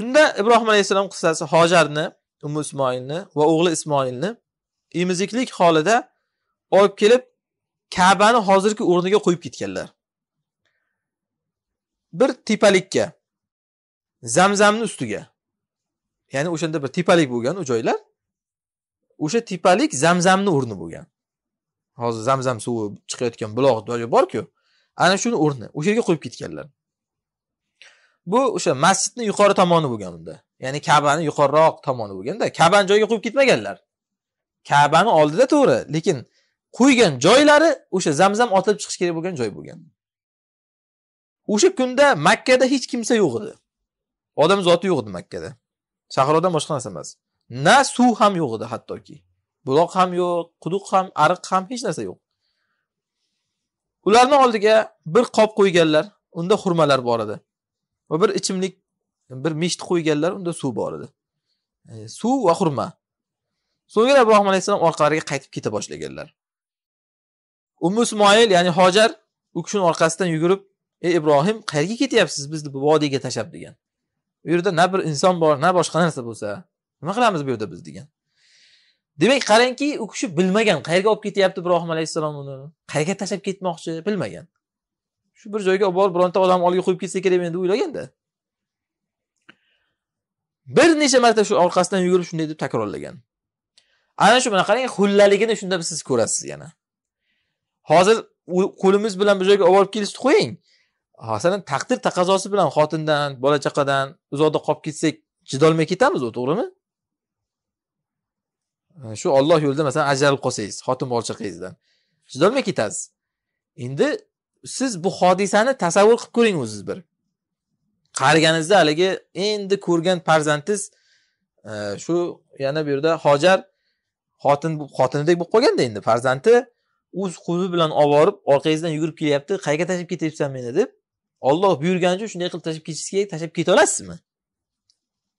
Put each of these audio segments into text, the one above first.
shunda ibrohim alayhissalom qissasi hojarni umi ismoilni va o'g'li ismoilni emiziklik holida olib kelib kabani hozirgi o'rniga qo'yib ketganlar bir tepalikka zamzamni ustiga ya'ni o'shanda bir tepalik bo'lgan u joylar o'sha tepalik zamzamni o'rni bo'lgan hozir zamzam suvi chiqayotgan buloq joyi borku ana shuni o'rni o'sha yerga qo'yib ketganlar bu o'sha masjidni yuqori tomoni bo'lgan unda ya'ni kabani yuqoriroq tomoni bo'lganda kabani joyiga qo'yib ketmaganlar kabani oldida to'g'ri lekin qo'ygan joylari o'sha zamzam otilib chiqish kerak bo'lgan joy bo'lgan o'sha kunda makkada hech kimsa yo'q edi odam zoti yo'q edi makkada shahrodan boshqa narsa emas na suv ham yo'q edi hattoki buloq ham yo'q quduq ham ariq ham hech narsa yo'q ularni oldiga bir qop qo'yganlar unda xurmalar bor edi va bir ichimlik bir meshit qo'yganlar unda suv bor edi e, suv va xurma so'ngra ibrohim alayhissalom orqalariga qaytib keta boshlaganlar ummu ismoil ya'ni hojar u kishini orqasidan yugurib ey ibrohim qayerga ketyapsiz bizni bu vodiyga tashlab degan u yerda na bir inson bor na boshqa narsa bo'lsa nima qilamiz bu yerda biz degan demak qarangki u kishi bilmagan qayerga olib ketyapti ibrohim alayhissalom uni qayerga tashlab ketmoqchi bilmagan shu bir joyga olib borib bironta odam oldiga qo'yib ketsa kerak endi o'ylaganda bir necha marta shu orqasidan yugurib shunday deb takrorlagan ana shu mana qarang xullaligini shunda siz ko'rasiz yana hozir qo'limiz bilan bir joyga olib borib kelishni qo'ying masalan taqdir taqazosi bilan xotindan bola chaqadan uzoqda qolib ketsak chidolmay ketamiz to'g'rimi shu olloh yo'lida masalan ajralib qolsangiz xotin bola chaqangizdan chidolmay ketasiz endi siz bu hodisani tasavvur qilib ko'ring o'zingiz bir qariganingizda haligi endi ko'rgan farzandingiz e, shu yana bu yerda hojar xotin xotinidek bo'lib qolganda endi farzandi o'z qo'li bilan olib borib orqangizdan yugurib kelyapti qayerga tashlab ketyapsan meni deb olloh uchun shunday qilib tashlab ketishingiz kerak tashlab keta olasizmi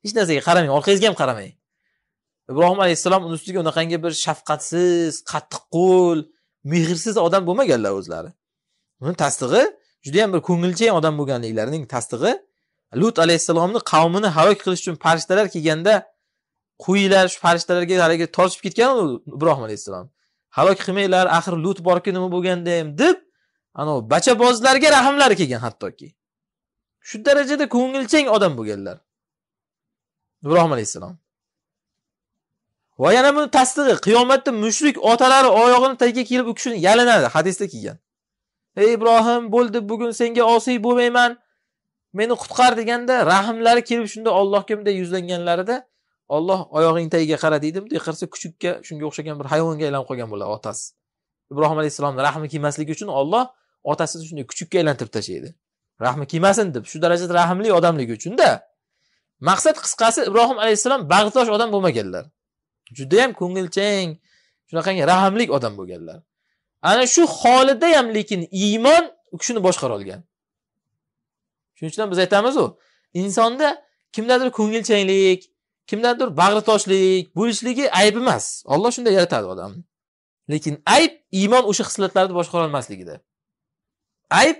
hech narsaga qaramang orqangizga ham qaramang ibrohim alayhissalom uni ustiga unaqangi bir shafqatsiz qattiqqo'l mehrsiz odam bo'lmaganlar o'zlari buni tasdig'i juda yam bir ko'ngilchang odam bo'lganliklarining tasdig'i lut alayhissalomni qavmini halok qilish uchun farishtalar kelganda quyilar shu farishtalarga haligi tortishib ketgan ibrohim alayhissalom halok qilmanglar axir lut borku nima bo'lganda ham deb anavi bachabozlarga rahmlari kelgan hattoki shu darajada ko'ngilchang odam bo'lganlar ibrohim alayhissalom va yana buni tasdig'i qiyomatda mushrik otalari oyog'ini tagiga kelib u kishini yalinadi hadisda kelgan ey ibrohim bo'ldi bugun senga osiy bo'lmayman meni qutqar deganda rahmlari kelib shunda ollohga bunday yuzlanganlarida olloh oyog'ing tagiga qara deydi bunday qarasa kuchukka shunga o'xshagan bir hayvonga aylanib qolgan bo'ladi otasi ibrohim alayhissalomni rahmi kelmasligi uchun olloh otasini shunday kuchukka aylantirib tashlaydi rahmi kelmasin deb shu darajada rahmli odamligi uchunda maqsad qisqasi ibrohim alayhissalom bag'dosh odam bo'lmaganlar judayam ko'ngilchang shunaqangi rahmli odam bo'lganlar ana shu holida ham lekin iymon u kishini boshqara olgan shuning uchun biz aytamizu insonda kimdadir ko'ngilchanglik kimdadir bag'ritoshlik bo'lishligi ayb emas olloh shunday yaratadi odamni lekin ayb iymon o'sha xislatlarni boshqara olmasligida ayb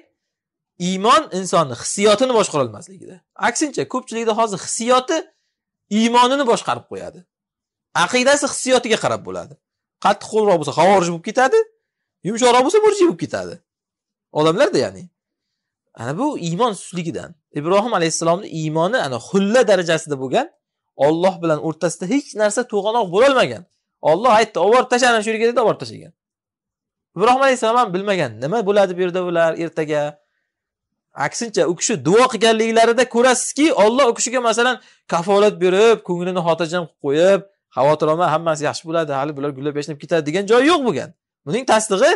iymon insonni hissiyotini boshqara olmasligida aksincha ko'pchilikda hozir hissiyoti iymonini boshqarib qo'yadi aqidasi hissiyotiga qarab bo'ladi qo'lroq bo'lsa havorij bo'lib ketadi yumshoqroq bo'lsa burch bo'lib ketadi odamlarda ya'ni ana bu iymon sustligidan ibrohim alayhissalomni iymoni ana xulla darajasida bo'lgan olloh bilan o'rtasida hech narsa to'g'anoq bo'lolmagan olloh aytdi borib tashla shu yerga dedi borib tashlagan ibrohim alayhissalom ham bilmagan nima bo'ladi bu yerda bular ertaga aksincha u kishi duo qilganliklarida ko'rasizki olloh u kishiga masalan kafolat berib ko'nglini xotirjam qilib qo'yib xavotir olma hammasi yaxshi bo'ladi hali bular gullab yashnab ketadi degan joyi yo'q bo'lgan buning tasdig'i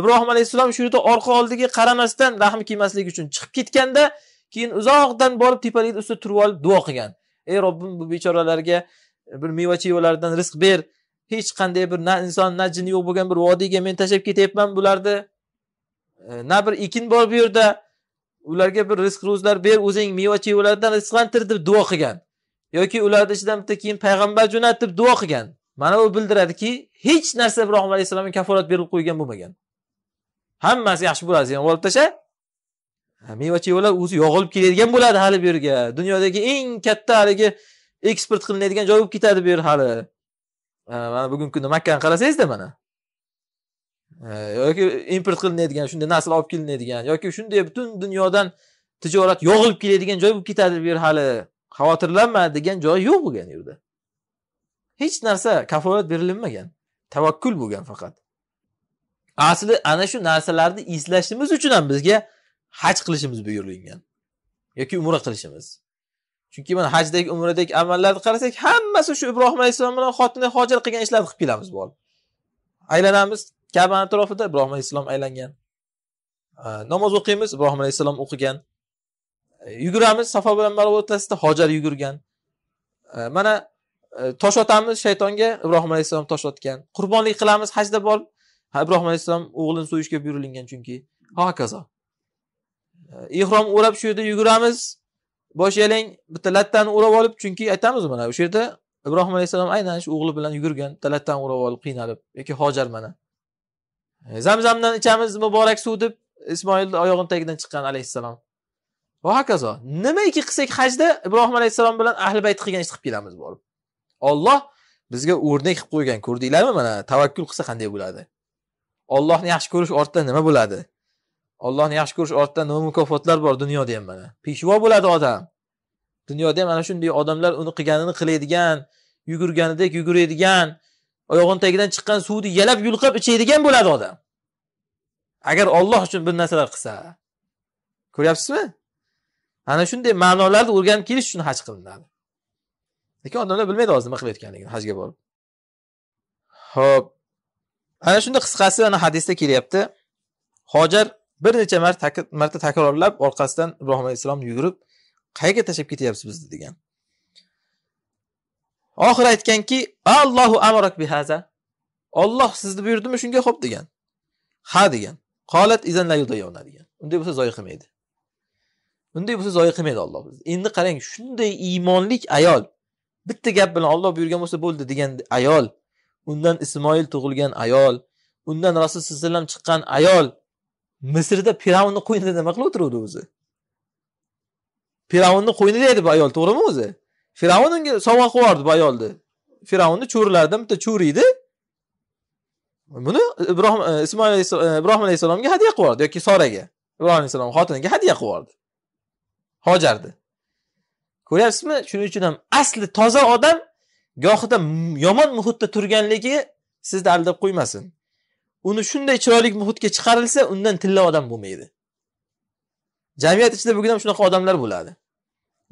ibrohim alayhissalom shu yerda orqa oldiga qaramasdan rahmi kiymaslik uchun chiqib ketganda keyin uzoqdan borib tepalikni ustida turib olib duo qilgan ey robbim bu bechoralarga bir meva chevalardan rizq ber hech qanday bir na inson na jin yo'q bo'lgan bir vodiyga men tashlab ketyapman bularni e, na bir ekin bor bu yerda ularga bir rizq ro'zlar ber o'zing meva chevalardan rizqlantir deb duo qilgan yoki ularni ichidan bitta keyin payg'ambar jo'natib duo qilgan mana bu bildiradiki hech narsa ibrohim alayhissalomga kafolat berib qo'ygan bo'lmagan hammasi yaxshi bo'ladi degan olib tashla meva chevalar o'zi yog'ilib keladigan bo'ladi hali bu yerga dunyodagi eng katta haligi eksport qilinadigan joy bo'lib ketadi bu yer hali mana bugungi kunda makkani qarasangizda mana yoki import qilinadigan shunday narsalar olib kelinadigan yoki shunday butun dunyodan tijorat yog'ilib keladigan joy bo'lib ketadi bu yer hali xavotirlanma degan joy yo'q bo'lgan yerda hech narsa kafolat berilinmagan tavakkul bo'lgan faqat asli ana shu narsalarni eslashimiz uchun ham bizga haj qilishimiz buyurilgan yoki umra qilishimiz chunki mana hajdagi umradagi amallarni qarasak hammasi shu ibrohim alayhissalom bilan xotini hojir qilgan ishlarni qilib kelamiz borib aylanamiz kabani atrofida ibrohim alayhissalom aylangan namoz o'qiymiz ibrohim alayhissalom o'qigan yuguramiz safo bilan marva o'rtasida hojar yugurgan mana E, tosh otamiz shaytonga ibrohim alayhissalom tosh otgan qurbonlik qilamiz hajda borib ibrohim alayhissalom o'g'lini so'yishga buyurilgan chunki hokazo ehrom o'rab shu yerda yuguramiz bosh yalang bitta lattani o'rab olib chunki aytamiz mana o'sha yerda ibrohim alayhissalom aynan shu o'g'li bilan yugurgan bitta lattani o'rab olib qiynalib yoki hojar mana e, zamzamdan ichamiz muborak suv deb ismoilni oyog'ini tagidan chiqqan alayhissalom va hokazo nimaiki qilsak hajda ibrohim alayhissalom bilan ahli bayt qilgan ishni qilib kelamiz borib Alloh bizga o'rnak qilib qo'ygan ko'rdinglarmi mana tavakkul qilsa qanday bo'ladi ollohni yaxshi ko'rish ortidan nima bo'ladi ollohni yaxshi ko'rish ortidan nima mukofotlar bor dunyoda ham mana peshvo bo'ladi odam dunyoda ham ana shunday odamlar uni qilganini qiladigan yugurganidek yuguradigan oyog'ini tagidan chiqqan suvni yalab yulqab ichadigan bo'ladi odam agar olloh uchun bir narsalar qilsa ko'ryapsizmi ana shunday ma'nolarni o'rganib kelish uchun haj qilinadi lekin odamlar bilmaydi hozir nima qilayotganligini hajga borib ho'p ana shunda qisqasi ana hadisda kelyapti hojar bir necha marta takrorlab orqasidan ibrohim alayhissalom yugurib qayerga tashlab ketyapsiz bizni degan oxiri aytganki allohu amarak bihaza olloh sizni buyurdimi shunga ho'p degan ha degan qolat la degan unday bo'lsa zoyi qilmaydi unday bo'lsa zoyi qilmaydi olloh endi qarang shunday iymonlik ayol bitta gap bilan olloh buyurgan bo'lsa bo'ldi degan ayol undan ismoil tug'ilgan ayol undan rasul sallallohu alayhi vasallam chiqqan ayol misrda piravnni qo'ynida nima qilib o'tiruvdi o'zi firavnni qo'ynida edi bu ayol to'g'rimi o'zi firavn unga sovg'a qilib yubordi bu ayolni firavnni cho'rilaridan bitta cho'ri edi buni ibrohim e, ismoil e, ibrohim alayhissalomga hadya qilib yubordi yoki soraga ibrohim alayhissalom xotiniga hadya qilib yubordi hojarni ko'ryapsizmi shuning uchun ham asli toza odam gohida yomon muhitda turganligi sizni aldab qo'ymasin uni shunday chiroyli muhitga chiqarilsa undan tilla odam bo'lmaydi jamiyat ichida bugun ham shunaqa odamlar bo'ladi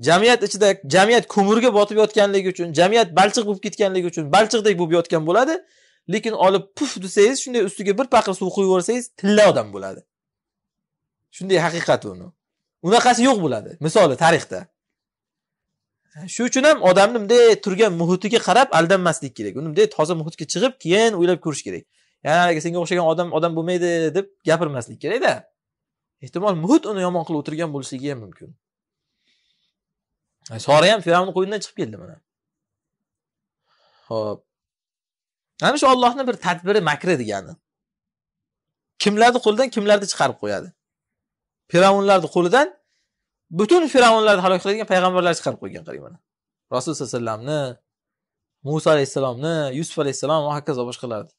jamiyat ichida jamiyat ko'mirga botib yotganligi uchun jamiyat balchiq bo'lib ketganligi uchun balchiqdek bo'lib yotgan bo'ladi lekin olib puf desangiz shunday ustiga bir paqir suv quyib yuborsangiz tilla odam bo'ladi shunday haqiqat uni unaqasi yo'q bo'ladi misoli tarixda shu uchun ham odamni bunday turgan muhitiga qarab aldanmaslik kerak uni bunday toza muhitga chiqib keyin o'ylab ko'rish kerak haligi senga o'xshagan odam odam bo'lmaydi deb gapirmaslik kerakda ehtimol muhit uni yomon qilib o'tirgan bo'lishligi ham mumkin sora ham firavnni qo'ynidan chiqib keldi mana ho'p ana shu ollohni bir tadbiri makri degani kimlarni qo'lidan kimlarni chiqarib qo'yadi fir'avnlarni qo'lidan butun firavnlarni halok qiladigan payg'ambarlar chiqarib qo'ygan mana rasul sallallohu alayhi vasallamni muso alayhissalomni yusuf alayhissalom va hokazo boshqalarni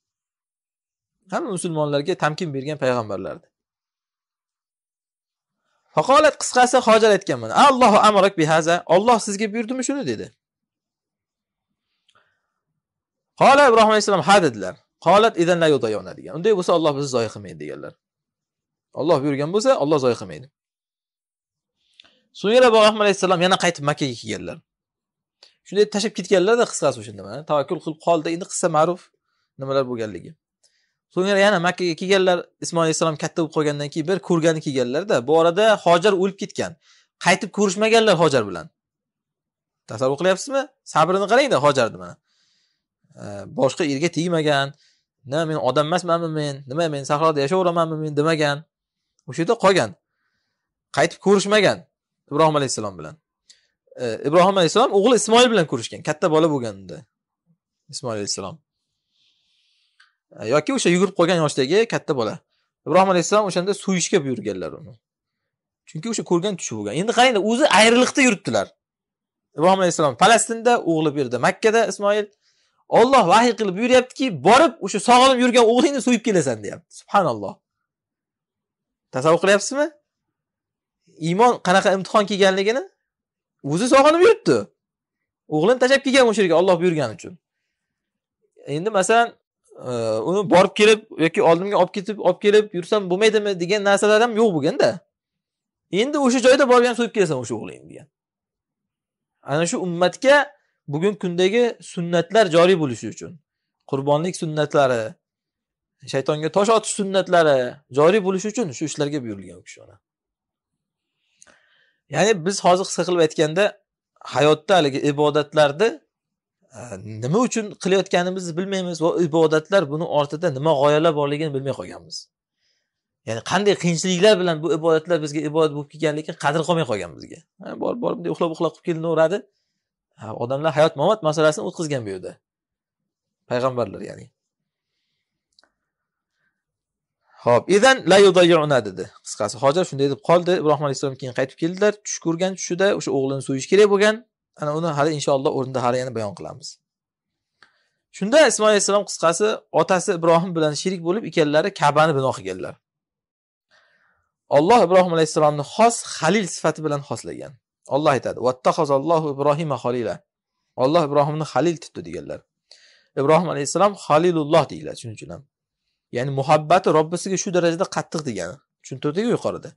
hamma musulmonlarga tamkin bergan payg'ambarlarni faqolat qisqasi aytgan mana allohu amarak bihaza olloh sizga buyurdimi shuni dedi qola ibrohim alayhissalom ha dedilar qolat idan la degan unday bo'lsa olloh bizni zoya qilmaydi deganlar olloh buyurgan bo'lsa olloh zoya qilmaydi So'ngra Ibrohim alayhissalom yana qaytib Makkaga kelganlar. Shunday tashlab ketganlarda qisqasi o'shanda mana tavakkul qilib qoldi. Endi qissa ma'ruf nimalar bo'lganligi. So'ngra yana Makkaga kelganlar, Ismoil alayhissalom katta bo'lib qolgandan keyin bir ko'rgani kelganlarda, bu orada Hojar o'lib ketgan. Qaytib ko'rishmaganlar Hojar bilan. Tasavvur qilyapsizmi? Sabrini qarangda Hojarni mana. Boshqa erga tegmagan, nima men odam emasmanmi men, nima men sahroda yashayveramanmi men demagan. O'sha yerda qolgan. Qaytib ko'rishmagan. ibrohim alayhissalom bilan e, ibrohim alayhissalom o'g'li ismoil bilan ko'rishgan katta bola bo'lganda ismoil alayhissalom e, yoki o'sha yugurib qolgan yoshdagi katta bola ibrohim alayhissalom o'shanda so'yishga buyurganlar uni chunki o'sha ko'rgan tushi bo'lgan endi qaranglar o'zi ayriliqda yuribdilar ibrohim alayhissalom falastinda o'g'li bu yerda makkada ismoil olloh vahiy qilib buyuryaptiki borib o'sha sog'lom yurgan o'g'lingni so'yib kelasan deyapti subhanalloh tasavvur qilyapsizmi iymon qanaqa imtihon kelganligini o'zi sog'inib yuribdi o'g'lini tashlab kelgan o'sha yerga olloh buyurgani uchun endi masalan e, uni borib kelib yoki oldimga olib ketib olib kelib yursam bo'lmaydimi degan narsalar ham yo'q bo'lganda endi o'sha joyda borib ham so'yib kelasan o'sha o'g'lingni degan ana shu ummatga bugungi kundagi sunnatlar joriy bo'lishi uchun qurbonlik sunnatlari shaytonga tosh otish sunnatlari joriy bo'lishi uchun shu ishlarga buyurilgan u kishi ya'ni biz hozir qisqa qilib aytganda hayotda haligi ibodatlarni e, nima uchun qilayotganimizni bilmaymiz va ibodatlar buni ortida nima g'oyalar borligini bilmay qolganmiz ya'ni qanday qiyinchiliklar bilan bu ibodatlar bizga ibodat bo'lib lekin qadr qolmay qolgan bizga borib borib bunday uxlab uxlab qilib kelinaveradi odamlar hayot mamot masalasini o'tkazgan bu yerda payg'ambarlar ya'ni ho'p idan la yudayyuna dedi qisqasi hoja shunday deb qoldi ibrohim alayhissalom keyin qaytib keldilar tush ko'rgan tushida o'sha o'g'lini so'yish kerak bo'lgan ana uni hali inshaalloh o'rnida hali yana bayon qilamiz shunda ismoil alayhissalom qisqasi otasi ibrohim bilan sherik bo'lib ikkalari kabani bino qilganlar olloh ibrohim alayhissalomni xos halil sifati bilan xoslagan olloh aytadi vattahozallohu ibrohima xolila olloh ibrohimni halil tutdi deganlar ibrohim alayhissalom halilulloh deyiladi shuning uchun ham ya'ni muhabbati robbisiga shu darajada qattiq degani tushuntirdikku yuqorida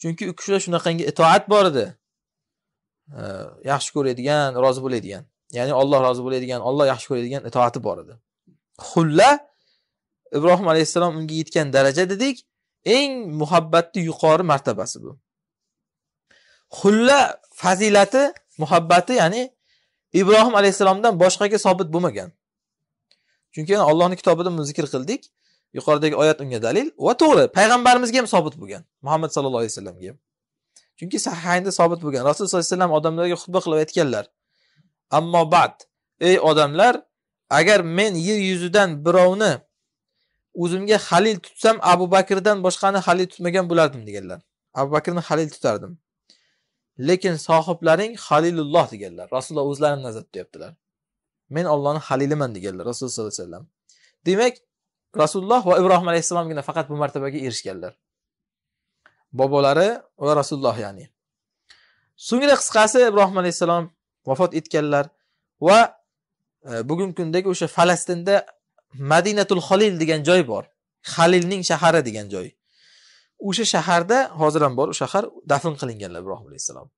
chunki u kishida shunaqangi itoat bor edi yaxshi ko'radigan rozi bo'ladigan ya'ni olloh rozi bo'ladigan olloh yaxshi ko'radigan itoati bor edi xulla ibrohim alayhissalom unga yetgan daraja dedik eng muhabbatni yuqori martabasi bu xulla fazilati muhabbati ya'ni ibrohim alayhissalomdan boshqaga sobit bo'lmagan chunki Allohning kitobida buni zikr qildik yuqoridagi oyat unga dalil va to'g'ri payg'ambarimizga ham sobit bo'lgan muhammad sallallohu alayhi vasallamga ham chunki sahihaynda sobit bo'lgan rasululloh sallallohu alayhi vasallam odamlarga xutba qilib aytganlar ammo bad ey odamlar agar men yer yuzidan birovni o'zimga halil tutsam abu bakrdan boshqani halil tutmagan bo'lardim deganlar abu bakrni halil tutardim lekin sohiblaring halilulloh deganlar rasululloh o'zlarini nazarda tutyaptilar men ollohni haliliman deganlar rasululloh sallallohu alayhi vasallam demak rasululloh va ibrohim alayhissalomgina faqat bu martabaga erishganlar bobolari va rasululloh ya'ni so'ngra qisqasi ibrohim alayhissalom vafot etganlar va e, bugungi kundagi o'sha falastinda madinatul xolil degan joy bor halilning shahari degan joy o'sha shaharda hozir ham bor u shahar dafn qilinganlar ibrohim alayhissalom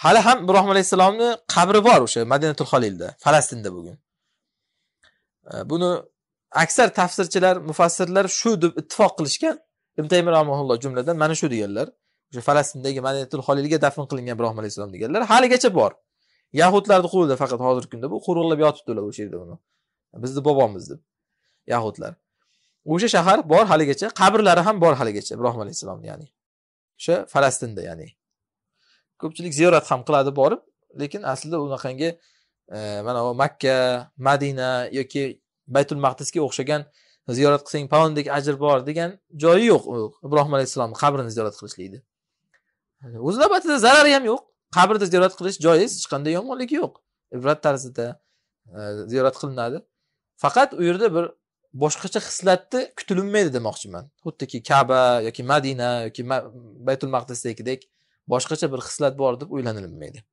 hali ham ibrohim alayhissalomni qabri bor o'sha madinatul xolilda falastinda bugun buni aksar tafsirchilar mufassirlar shu deb ittifoq qilishgan rahmaulloh jumladan mana shu deganlar o'sha falastindagi madinatul xolilga dafn qilingan ibrohim alayhissalom deganlar haligacha bor yahudlarni qo'lida faqat hozirgi kunda bu qo'riqlab yotibdi ular o'sha yerda uni bizni bobomiz deb yahudlar o'sha shahar bor haligacha qabrlari ham bor haligacha ibrohim alayhissalomni ya'ni o'sha falastinda ya'ni ko'pchilik ziyorat ham qiladi borib lekin aslida unaqangi e, mana bu makka madina yoki baytul maqdisga o'xshagan ziyorat qilsang palondek ajr bor degan joyi yo'q ibrohim alayhissalomni qabrini ziyorat qilishlikni o'z navbatida zarari ham yo'q qabrni ziyorat qilish joiz hech qanday yomonligi yo'q ibrat tarzida e, ziyorat qilinadi faqat u yerda bir boshqacha hislatni kutilinmaydi demoqchiman xuddiki kaba yoki madina yoki baytul maqdisdagidek boshqacha bir xislat bor deb o'ylanilmaydi